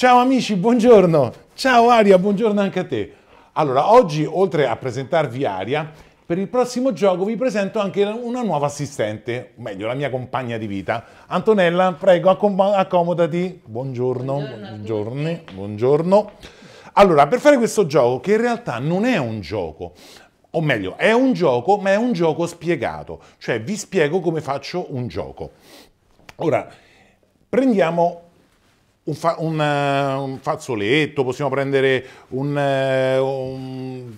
Ciao amici, buongiorno. Ciao Aria, buongiorno anche a te. Allora, oggi oltre a presentarvi Aria, per il prossimo gioco vi presento anche una nuova assistente, o meglio la mia compagna di vita. Antonella, prego, accomodati. Buongiorno, buongiorno, buongiorno. Allora, per fare questo gioco, che in realtà non è un gioco, o meglio, è un gioco, ma è un gioco spiegato, cioè vi spiego come faccio un gioco. Ora, prendiamo un, fa un, uh, un fazzoletto, possiamo prendere un, uh, un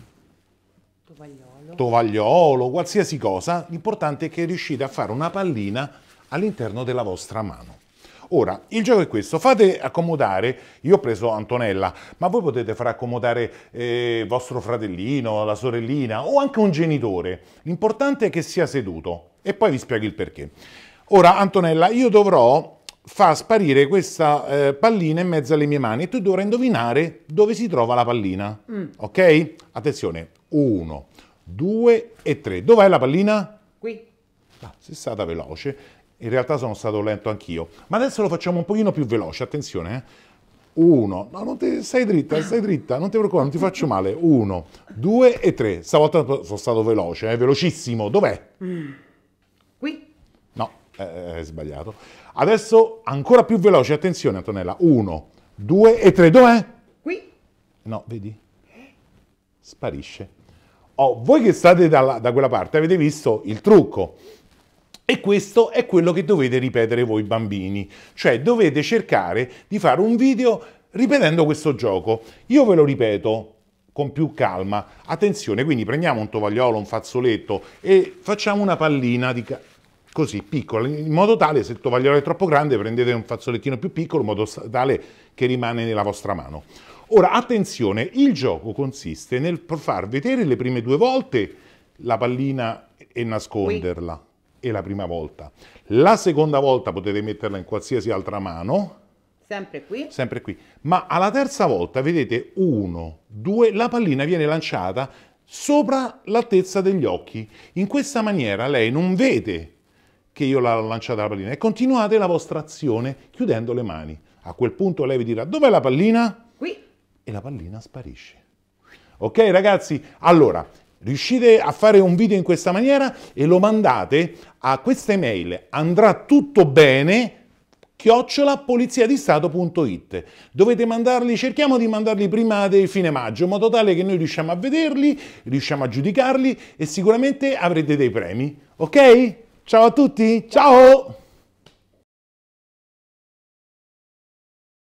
tovagliolo. tovagliolo, qualsiasi cosa, l'importante è che riuscite a fare una pallina all'interno della vostra mano. Ora, il gioco è questo, fate accomodare, io ho preso Antonella, ma voi potete far accomodare eh, vostro fratellino, la sorellina o anche un genitore. L'importante è che sia seduto e poi vi spiego il perché. Ora, Antonella, io dovrò fa sparire questa eh, pallina in mezzo alle mie mani e tu dovrai indovinare dove si trova la pallina. Mm. Ok? Attenzione, uno, due e tre. Dov'è la pallina? Qui. Ah, sei stata veloce. In realtà sono stato lento anch'io. Ma adesso lo facciamo un pochino più veloce, attenzione. Eh. 1, no, non ti, stai dritta, stai dritta, non ti preoccupare, non ti faccio male. Uno, due e tre. Stavolta sono stato veloce, eh, velocissimo. Dov'è? Mm. Eh, eh, è sbagliato. Adesso ancora più veloce, attenzione Antonella, 1, 2 e 3, dov'è? Qui. No, vedi? Sparisce. Oh, voi che state dalla, da quella parte avete visto il trucco. E questo è quello che dovete ripetere voi bambini, cioè dovete cercare di fare un video ripetendo questo gioco. Io ve lo ripeto con più calma. Attenzione, quindi prendiamo un tovagliolo, un fazzoletto e facciamo una pallina di così piccola, in modo tale se il tovagliolo è troppo grande prendete un fazzolettino più piccolo in modo tale che rimane nella vostra mano. Ora attenzione, il gioco consiste nel far vedere le prime due volte la pallina e nasconderla, è la prima volta. La seconda volta potete metterla in qualsiasi altra mano, Sempre qui. Sempre qui. Ma alla terza volta, vedete, uno, due, la pallina viene lanciata sopra l'altezza degli occhi. In questa maniera lei non vede che io l'ho lanciata la pallina e continuate la vostra azione chiudendo le mani. A quel punto lei vi dirà dov'è la pallina? Qui. E la pallina sparisce. Ok ragazzi? Allora, riuscite a fare un video in questa maniera e lo mandate a questa email. Andrà tutto bene chiocciola poliziadistato.it. Dovete mandarli, cerchiamo di mandarli prima del fine maggio, in modo tale che noi riusciamo a vederli, riusciamo a giudicarli e sicuramente avrete dei premi, ok? Ciao a tutti, ciao!